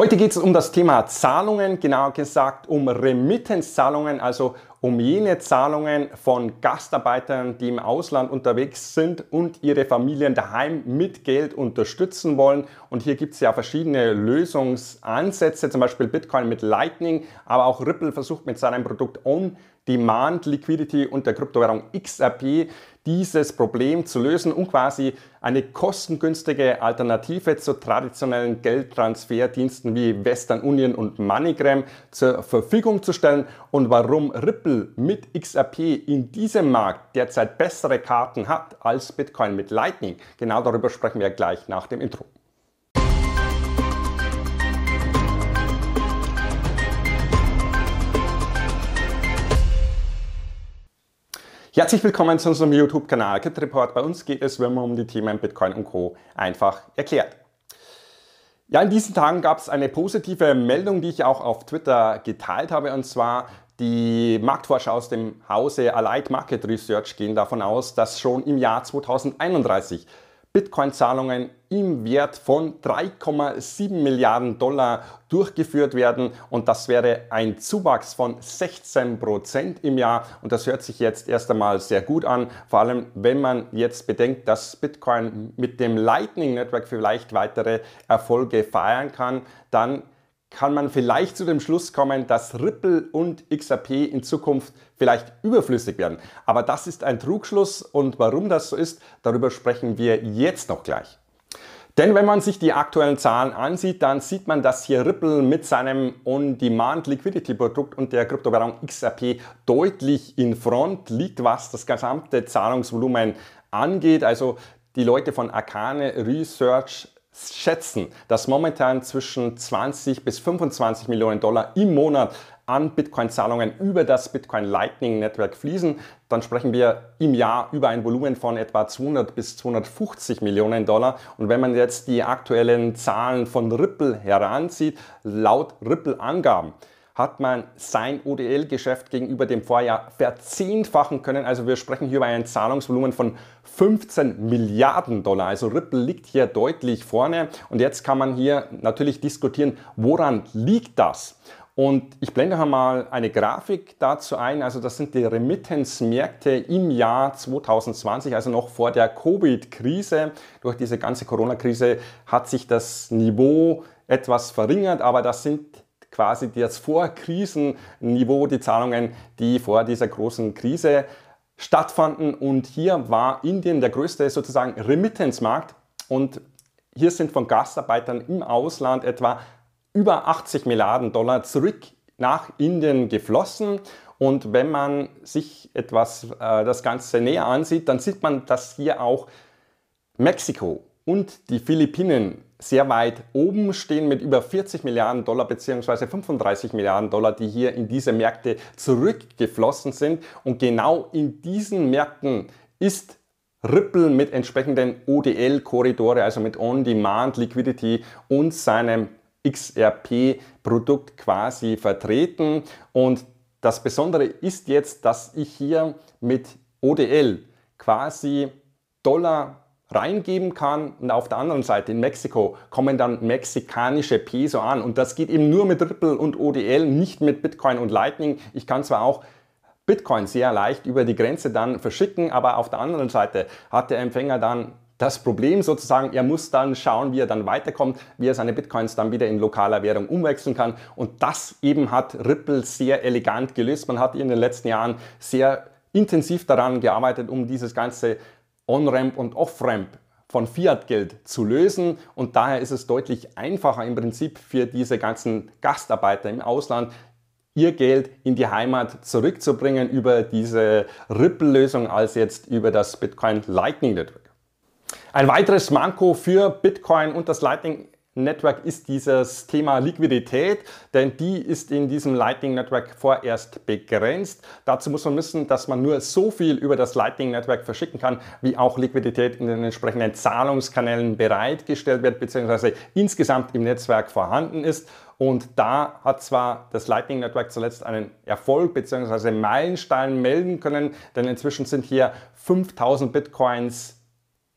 Heute geht es um das Thema Zahlungen, genauer gesagt um Remittenzzahlungen, also um jene Zahlungen von Gastarbeitern, die im Ausland unterwegs sind und ihre Familien daheim mit Geld unterstützen wollen. Und hier gibt es ja verschiedene Lösungsansätze, zum Beispiel Bitcoin mit Lightning, aber auch Ripple versucht mit seinem Produkt Own Demand Liquidity und der Kryptowährung XRP dieses Problem zu lösen und quasi eine kostengünstige Alternative zu traditionellen Geldtransferdiensten wie Western Union und MoneyGram zur Verfügung zu stellen und warum Ripple mit XRP in diesem Markt derzeit bessere Karten hat als Bitcoin mit Lightning. Genau darüber sprechen wir gleich nach dem Intro. Herzlich willkommen zu unserem YouTube-Kanal Kit Report. Bei uns geht es wenn man um die Themen Bitcoin und Co. einfach erklärt. Ja, in diesen Tagen gab es eine positive Meldung, die ich auch auf Twitter geteilt habe, und zwar die Marktforscher aus dem Hause Allied Market Research gehen davon aus, dass schon im Jahr 2031 Bitcoin-Zahlungen im Wert von 3,7 Milliarden Dollar durchgeführt werden und das wäre ein Zuwachs von 16 Prozent im Jahr und das hört sich jetzt erst einmal sehr gut an, vor allem wenn man jetzt bedenkt, dass Bitcoin mit dem Lightning Network vielleicht weitere Erfolge feiern kann, dann kann man vielleicht zu dem Schluss kommen, dass Ripple und XRP in Zukunft vielleicht überflüssig werden. Aber das ist ein Trugschluss und warum das so ist, darüber sprechen wir jetzt noch gleich. Denn wenn man sich die aktuellen Zahlen ansieht, dann sieht man, dass hier Ripple mit seinem On-Demand-Liquidity-Produkt und der Kryptowährung XRP deutlich in Front liegt, was das gesamte Zahlungsvolumen angeht. Also die Leute von Arcane Research schätzen, dass momentan zwischen 20 bis 25 Millionen Dollar im Monat an Bitcoin-Zahlungen über das Bitcoin Lightning-Netzwerk fließen, dann sprechen wir im Jahr über ein Volumen von etwa 200 bis 250 Millionen Dollar. Und wenn man jetzt die aktuellen Zahlen von Ripple heranzieht, laut Ripple-Angaben hat man sein ODL-Geschäft gegenüber dem Vorjahr verzehnfachen können. Also wir sprechen hier über ein Zahlungsvolumen von 15 Milliarden Dollar. Also Ripple liegt hier deutlich vorne. Und jetzt kann man hier natürlich diskutieren, woran liegt das? Und ich blende mal eine Grafik dazu ein. Also das sind die Remittance-Märkte im Jahr 2020, also noch vor der Covid-Krise. Durch diese ganze Corona-Krise hat sich das Niveau etwas verringert, aber das sind quasi das Vorkrisenniveau, die Zahlungen, die vor dieser großen Krise stattfanden. Und hier war Indien der größte sozusagen Remittance-Markt. Und hier sind von Gastarbeitern im Ausland etwa über 80 Milliarden Dollar zurück nach Indien geflossen. Und wenn man sich etwas äh, das Ganze näher ansieht, dann sieht man, dass hier auch Mexiko und die Philippinen sehr weit oben stehen mit über 40 Milliarden Dollar beziehungsweise 35 Milliarden Dollar, die hier in diese Märkte zurückgeflossen sind. Und genau in diesen Märkten ist Ripple mit entsprechenden ODL-Korridore, also mit On-Demand-Liquidity und seinem XRP-Produkt quasi vertreten. Und das Besondere ist jetzt, dass ich hier mit ODL quasi Dollar reingeben kann und auf der anderen Seite in Mexiko kommen dann mexikanische Peso an und das geht eben nur mit Ripple und ODL, nicht mit Bitcoin und Lightning. Ich kann zwar auch Bitcoin sehr leicht über die Grenze dann verschicken, aber auf der anderen Seite hat der Empfänger dann das Problem sozusagen, er muss dann schauen, wie er dann weiterkommt, wie er seine Bitcoins dann wieder in lokaler Währung umwechseln kann. Und das eben hat Ripple sehr elegant gelöst. Man hat in den letzten Jahren sehr intensiv daran gearbeitet, um dieses ganze On-Ramp und Off-Ramp von Fiat-Geld zu lösen. Und daher ist es deutlich einfacher im Prinzip für diese ganzen Gastarbeiter im Ausland, ihr Geld in die Heimat zurückzubringen über diese Ripple-Lösung als jetzt über das Bitcoin Lightning Network. Ein weiteres Manko für Bitcoin und das Lightning Network ist dieses Thema Liquidität, denn die ist in diesem Lightning Network vorerst begrenzt. Dazu muss man wissen, dass man nur so viel über das Lightning Network verschicken kann, wie auch Liquidität in den entsprechenden Zahlungskanälen bereitgestellt wird, bzw. insgesamt im Netzwerk vorhanden ist. Und da hat zwar das Lightning Network zuletzt einen Erfolg bzw. Meilenstein melden können, denn inzwischen sind hier 5000 Bitcoins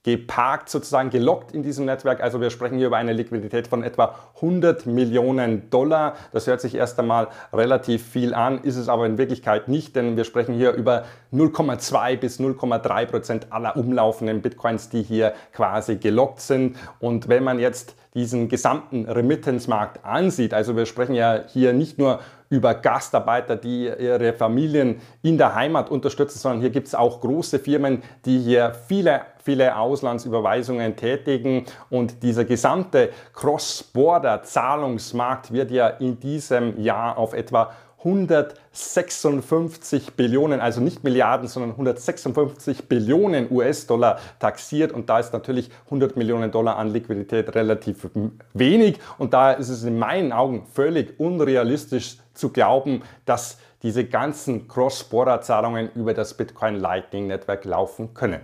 geparkt, sozusagen gelockt in diesem Netzwerk. Also wir sprechen hier über eine Liquidität von etwa 100 Millionen Dollar. Das hört sich erst einmal relativ viel an, ist es aber in Wirklichkeit nicht, denn wir sprechen hier über 0,2 bis 0,3 Prozent aller umlaufenden Bitcoins, die hier quasi gelockt sind. Und wenn man jetzt diesen gesamten Remittance-Markt ansieht, also wir sprechen ja hier nicht nur über Gastarbeiter, die ihre Familien in der Heimat unterstützen, sondern hier gibt es auch große Firmen, die hier viele viele Auslandsüberweisungen tätigen und dieser gesamte Cross-Border-Zahlungsmarkt wird ja in diesem Jahr auf etwa 156 Billionen, also nicht Milliarden, sondern 156 Billionen US-Dollar taxiert. Und da ist natürlich 100 Millionen Dollar an Liquidität relativ wenig. Und da ist es in meinen Augen völlig unrealistisch zu glauben, dass diese ganzen Cross-Border-Zahlungen über das Bitcoin Lightning Network laufen können.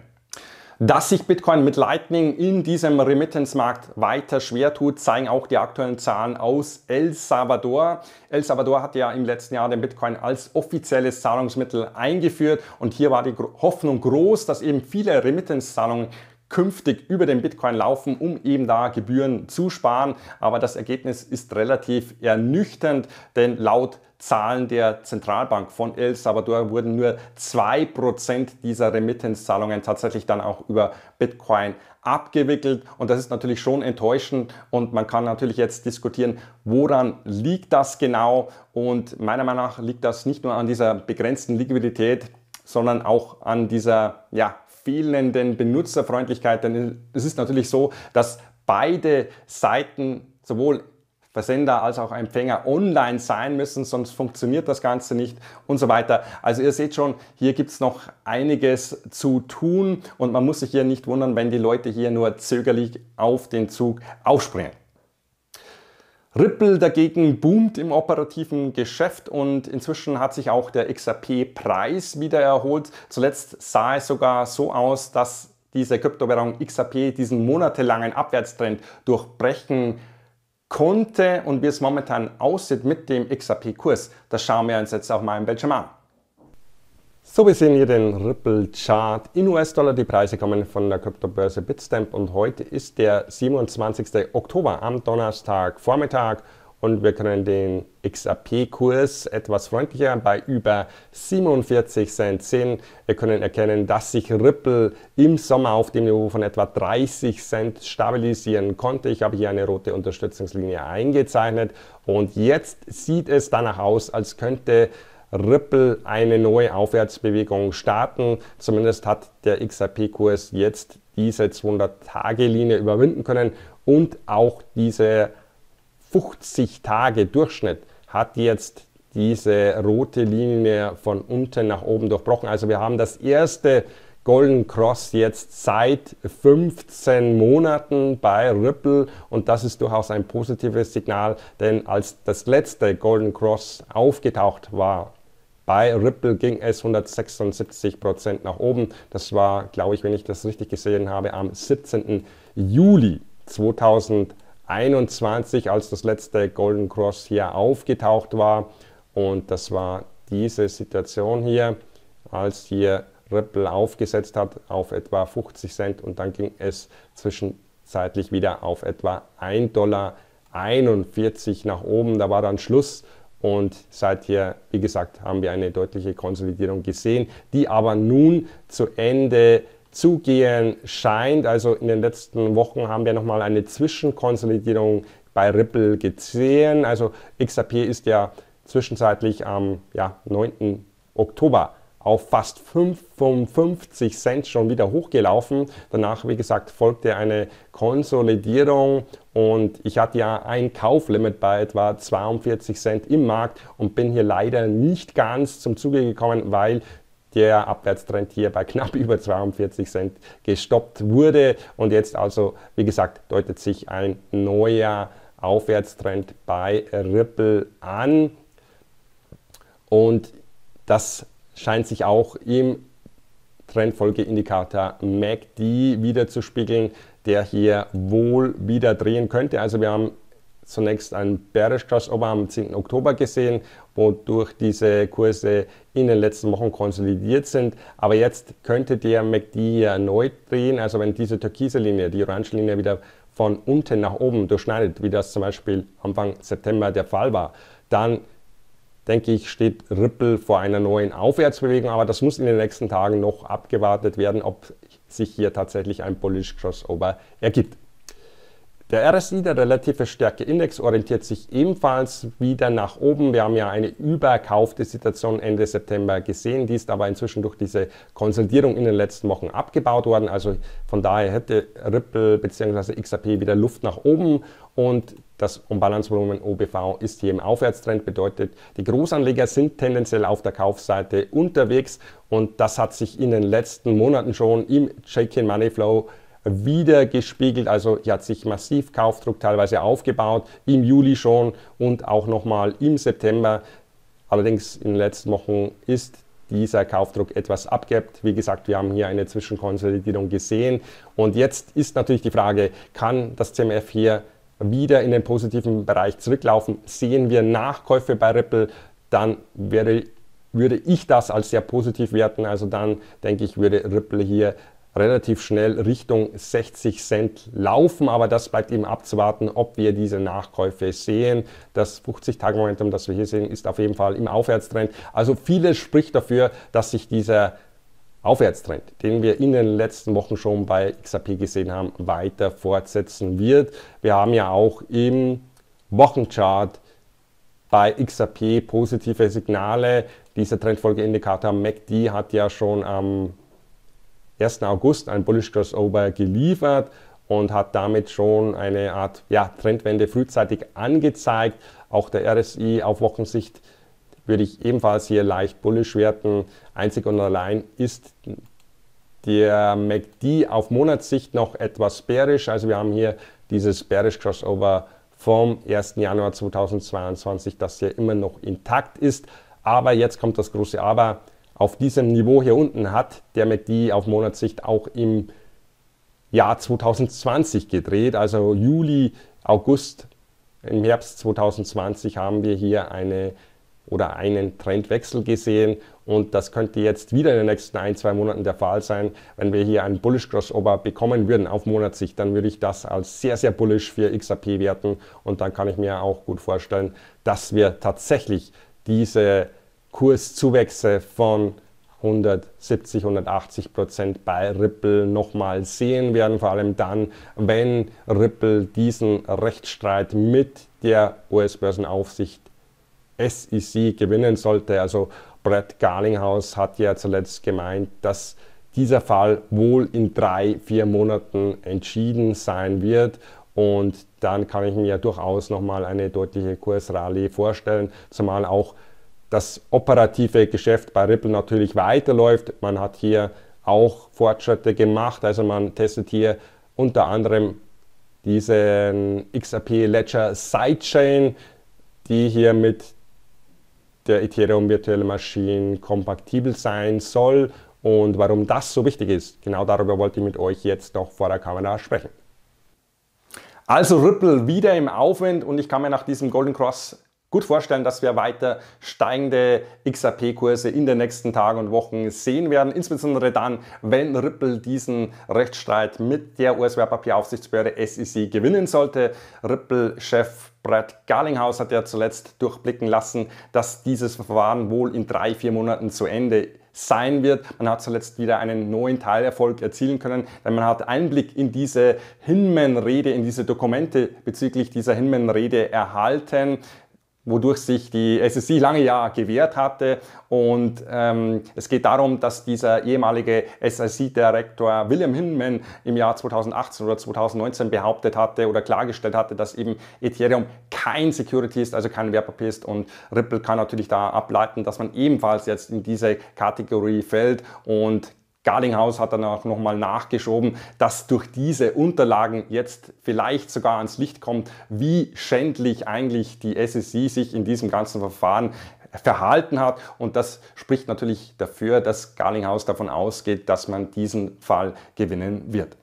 Dass sich Bitcoin mit Lightning in diesem Remittance-Markt weiter schwer tut, zeigen auch die aktuellen Zahlen aus El Salvador. El Salvador hat ja im letzten Jahr den Bitcoin als offizielles Zahlungsmittel eingeführt und hier war die Hoffnung groß, dass eben viele Remittance-Zahlungen künftig über den Bitcoin laufen, um eben da Gebühren zu sparen. Aber das Ergebnis ist relativ ernüchternd, denn laut Zahlen der Zentralbank von El Salvador wurden nur 2% dieser Remittenzzahlungen tatsächlich dann auch über Bitcoin abgewickelt. Und das ist natürlich schon enttäuschend. Und man kann natürlich jetzt diskutieren, woran liegt das genau? Und meiner Meinung nach liegt das nicht nur an dieser begrenzten Liquidität, sondern auch an dieser ja, fehlenden Benutzerfreundlichkeit. Denn es ist natürlich so, dass beide Seiten sowohl Versender als auch Empfänger online sein müssen, sonst funktioniert das Ganze nicht und so weiter. Also ihr seht schon, hier gibt es noch einiges zu tun und man muss sich hier nicht wundern, wenn die Leute hier nur zögerlich auf den Zug aufspringen. Ripple dagegen boomt im operativen Geschäft und inzwischen hat sich auch der XRP-Preis wieder erholt. Zuletzt sah es sogar so aus, dass diese Kryptowährung XRP diesen monatelangen Abwärtstrend durchbrechen konnte konnte und wie es momentan aussieht mit dem XRP-Kurs. Das schauen wir uns jetzt auf meinem Bildschirm an. So, wir sehen hier den Ripple-Chart in US-Dollar. Die Preise kommen von der Kryptobörse Bitstamp und heute ist der 27. Oktober am Donnerstagvormittag und wir können den xrp kurs etwas freundlicher bei über 47 Cent sehen. Wir können erkennen, dass sich Ripple im Sommer auf dem Niveau von etwa 30 Cent stabilisieren konnte. Ich habe hier eine rote Unterstützungslinie eingezeichnet und jetzt sieht es danach aus, als könnte Ripple eine neue Aufwärtsbewegung starten. Zumindest hat der XRP-Kurs jetzt diese 200-Tage-Linie überwinden können und auch diese 50 Tage Durchschnitt hat jetzt diese rote Linie von unten nach oben durchbrochen. Also wir haben das erste Golden Cross jetzt seit 15 Monaten bei Ripple und das ist durchaus ein positives Signal, denn als das letzte Golden Cross aufgetaucht war, bei Ripple ging es 176 Prozent nach oben. Das war, glaube ich, wenn ich das richtig gesehen habe, am 17. Juli 2018. 21, als das letzte Golden Cross hier aufgetaucht war. Und das war diese Situation hier, als hier Ripple aufgesetzt hat auf etwa 50 Cent und dann ging es zwischenzeitlich wieder auf etwa 1,41 Dollar nach oben. Da war dann Schluss und seither, wie gesagt, haben wir eine deutliche Konsolidierung gesehen, die aber nun zu Ende ist zu gehen scheint. Also in den letzten Wochen haben wir nochmal eine Zwischenkonsolidierung bei Ripple gesehen. Also XRP ist ja zwischenzeitlich am ja, 9. Oktober auf fast 55 Cent schon wieder hochgelaufen. Danach, wie gesagt, folgte eine Konsolidierung und ich hatte ja ein Kauflimit bei etwa 42 Cent im Markt und bin hier leider nicht ganz zum Zuge gekommen, weil der Abwärtstrend hier bei knapp über 42 Cent gestoppt wurde. Und jetzt also, wie gesagt, deutet sich ein neuer Aufwärtstrend bei Ripple an. Und das scheint sich auch im Trendfolgeindikator MACD wieder zu spiegeln, der hier wohl wieder drehen könnte. Also wir haben zunächst einen Bearish Crossover am 10. Oktober gesehen wodurch diese Kurse in den letzten Wochen konsolidiert sind. Aber jetzt könnte der MACD erneut drehen. Also wenn diese türkise Linie, die orange Linie wieder von unten nach oben durchschneidet, wie das zum Beispiel Anfang September der Fall war, dann denke ich, steht Ripple vor einer neuen Aufwärtsbewegung. Aber das muss in den nächsten Tagen noch abgewartet werden, ob sich hier tatsächlich ein Bullish Crossover ergibt. Der RSI, der relative Stärkeindex, orientiert sich ebenfalls wieder nach oben. Wir haben ja eine überkaufte Situation Ende September gesehen. Die ist aber inzwischen durch diese Konsolidierung in den letzten Wochen abgebaut worden. Also von daher hätte Ripple bzw. XAP wieder Luft nach oben und das Umbalancevolumen OBV ist hier im Aufwärtstrend, bedeutet, die Großanleger sind tendenziell auf der Kaufseite unterwegs und das hat sich in den letzten Monaten schon im Shaking Money Flow wieder gespiegelt. Also hier hat sich massiv Kaufdruck teilweise aufgebaut, im Juli schon und auch nochmal im September. Allerdings in den letzten Wochen ist dieser Kaufdruck etwas abgibt. Wie gesagt, wir haben hier eine Zwischenkonsolidierung gesehen. Und jetzt ist natürlich die Frage, kann das CMF hier wieder in den positiven Bereich zurücklaufen? Sehen wir Nachkäufe bei Ripple, dann wäre, würde ich das als sehr positiv werten. Also dann denke ich, würde Ripple hier relativ schnell Richtung 60 Cent laufen, aber das bleibt eben abzuwarten, ob wir diese Nachkäufe sehen. Das 50-Tage-Momentum, das wir hier sehen, ist auf jeden Fall im Aufwärtstrend. Also vieles spricht dafür, dass sich dieser Aufwärtstrend, den wir in den letzten Wochen schon bei XAP gesehen haben, weiter fortsetzen wird. Wir haben ja auch im Wochenchart bei XAP positive Signale. Dieser Trendfolgeindikator MACD hat ja schon am 1. August ein Bullish Crossover geliefert und hat damit schon eine Art ja, Trendwende frühzeitig angezeigt. Auch der RSI auf Wochensicht würde ich ebenfalls hier leicht bullish werten. Einzig und allein ist der MACD auf Monatssicht noch etwas bearish. Also wir haben hier dieses bearish Crossover vom 1. Januar 2022, das ja immer noch intakt ist. Aber jetzt kommt das große Aber auf diesem Niveau hier unten hat, der mit die auf Monatssicht auch im Jahr 2020 gedreht. Also Juli, August, im Herbst 2020 haben wir hier eine oder einen Trendwechsel gesehen und das könnte jetzt wieder in den nächsten ein, zwei Monaten der Fall sein. Wenn wir hier einen Bullish Crossover bekommen würden auf Monatssicht, dann würde ich das als sehr, sehr bullish für XAP werten und dann kann ich mir auch gut vorstellen, dass wir tatsächlich diese Kurszuwächse von 170, 180 Prozent bei Ripple nochmal sehen werden, vor allem dann, wenn Ripple diesen Rechtsstreit mit der US-Börsenaufsicht SEC gewinnen sollte. Also Brett Garlinghaus hat ja zuletzt gemeint, dass dieser Fall wohl in drei, vier Monaten entschieden sein wird. Und dann kann ich mir ja durchaus nochmal eine deutliche Kursrallye vorstellen, zumal auch das operative Geschäft bei Ripple natürlich weiterläuft. Man hat hier auch Fortschritte gemacht. Also man testet hier unter anderem diesen XRP Ledger Sidechain, die hier mit der Ethereum Virtuelle Maschine kompatibel sein soll und warum das so wichtig ist. Genau darüber wollte ich mit euch jetzt noch vor der Kamera sprechen. Also Ripple wieder im Aufwind und ich kann mir nach diesem Golden Cross gut vorstellen, dass wir weiter steigende XRP-Kurse in den nächsten Tagen und Wochen sehen werden, insbesondere dann, wenn Ripple diesen Rechtsstreit mit der US-Wertpapieraufsichtsbehörde SEC gewinnen sollte. Ripple-Chef Brad Garlinghaus hat ja zuletzt durchblicken lassen, dass dieses Verfahren wohl in drei, vier Monaten zu Ende ist sein wird. Man hat zuletzt wieder einen neuen Teilerfolg erzielen können, denn man hat Einblick in diese Hinman-Rede, in diese Dokumente bezüglich dieser Hinman-Rede erhalten wodurch sich die SSI lange Jahre gewehrt hatte. Und ähm, es geht darum, dass dieser ehemalige SSI-Direktor William Hinman im Jahr 2018 oder 2019 behauptet hatte oder klargestellt hatte, dass eben Ethereum kein Security ist, also kein Wertpapier ist. Und Ripple kann natürlich da ableiten, dass man ebenfalls jetzt in diese Kategorie fällt und Garlinghaus hat dann auch nochmal nachgeschoben, dass durch diese Unterlagen jetzt vielleicht sogar ans Licht kommt, wie schändlich eigentlich die SEC sich in diesem ganzen Verfahren verhalten hat. Und das spricht natürlich dafür, dass Garlinghaus davon ausgeht, dass man diesen Fall gewinnen wird.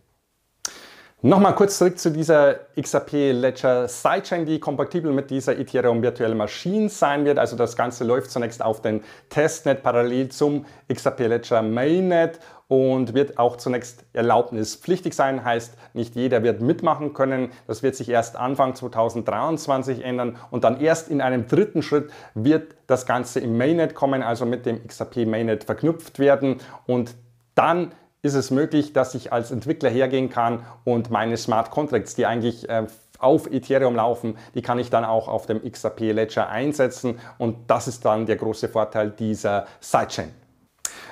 Nochmal kurz zurück zu dieser XRP Ledger Sidechain, die kompatibel mit dieser Ethereum virtuellen Maschine sein wird. Also das Ganze läuft zunächst auf dem Testnet parallel zum XRP Ledger Mainnet und wird auch zunächst erlaubnispflichtig sein. Heißt, nicht jeder wird mitmachen können. Das wird sich erst Anfang 2023 ändern und dann erst in einem dritten Schritt wird das Ganze im Mainnet kommen, also mit dem XRP Mainnet verknüpft werden und dann ist es möglich, dass ich als Entwickler hergehen kann und meine Smart Contracts, die eigentlich äh, auf Ethereum laufen, die kann ich dann auch auf dem XRP Ledger einsetzen und das ist dann der große Vorteil dieser Sidechain.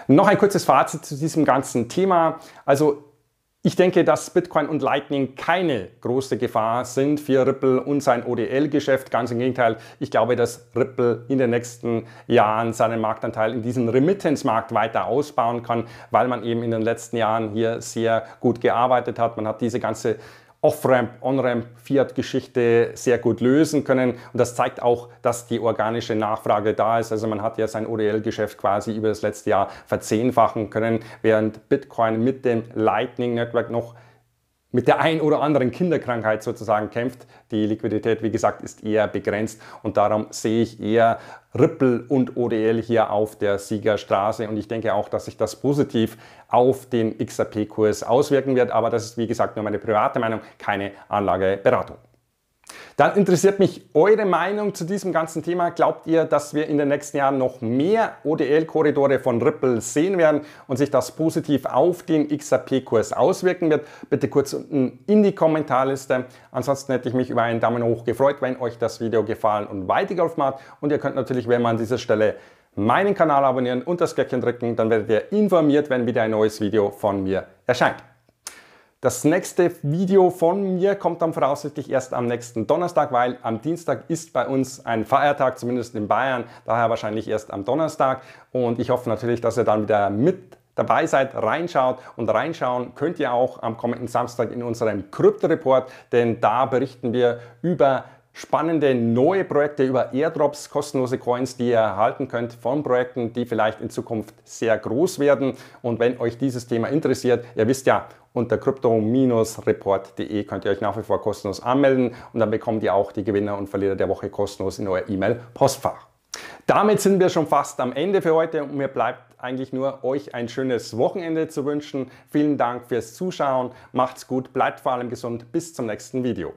Noch ein kurzes Fazit zu diesem ganzen Thema. Also ich denke, dass Bitcoin und Lightning keine große Gefahr sind für Ripple und sein ODL-Geschäft. Ganz im Gegenteil, ich glaube, dass Ripple in den nächsten Jahren seinen Marktanteil in diesem Remittance-Markt weiter ausbauen kann, weil man eben in den letzten Jahren hier sehr gut gearbeitet hat. Man hat diese ganze Off-Ramp, On-Ramp, Fiat-Geschichte sehr gut lösen können. Und das zeigt auch, dass die organische Nachfrage da ist. Also man hat ja sein ODL-Geschäft quasi über das letzte Jahr verzehnfachen können, während Bitcoin mit dem Lightning Network noch mit der ein oder anderen Kinderkrankheit sozusagen kämpft. Die Liquidität, wie gesagt, ist eher begrenzt und darum sehe ich eher Ripple und ODL hier auf der Siegerstraße und ich denke auch, dass sich das positiv auf den XRP-Kurs auswirken wird. Aber das ist, wie gesagt, nur meine private Meinung, keine Anlageberatung. Dann interessiert mich eure Meinung zu diesem ganzen Thema. Glaubt ihr, dass wir in den nächsten Jahren noch mehr ODL-Korridore von Ripple sehen werden und sich das positiv auf den XRP-Kurs auswirken wird? Bitte kurz unten in die Kommentarliste. Ansonsten hätte ich mich über einen Daumen hoch gefreut, wenn euch das Video gefallen und weitergeholfen hat. Und ihr könnt natürlich, wenn man an dieser Stelle meinen Kanal abonnieren und das Glöckchen drücken, dann werdet ihr informiert, wenn wieder ein neues Video von mir erscheint. Das nächste Video von mir kommt dann voraussichtlich erst am nächsten Donnerstag, weil am Dienstag ist bei uns ein Feiertag, zumindest in Bayern, daher wahrscheinlich erst am Donnerstag. Und ich hoffe natürlich, dass ihr dann wieder mit dabei seid, reinschaut und reinschauen könnt ihr auch am kommenden Samstag in unserem Krypto-Report, denn da berichten wir über spannende neue Projekte über Airdrops, kostenlose Coins, die ihr erhalten könnt von Projekten, die vielleicht in Zukunft sehr groß werden. Und wenn euch dieses Thema interessiert, ihr wisst ja, unter crypto-report.de könnt ihr euch nach wie vor kostenlos anmelden und dann bekommt ihr auch die Gewinner und Verlierer der Woche kostenlos in euer E-Mail-Postfach. Damit sind wir schon fast am Ende für heute und mir bleibt eigentlich nur euch ein schönes Wochenende zu wünschen. Vielen Dank fürs Zuschauen, macht's gut, bleibt vor allem gesund, bis zum nächsten Video.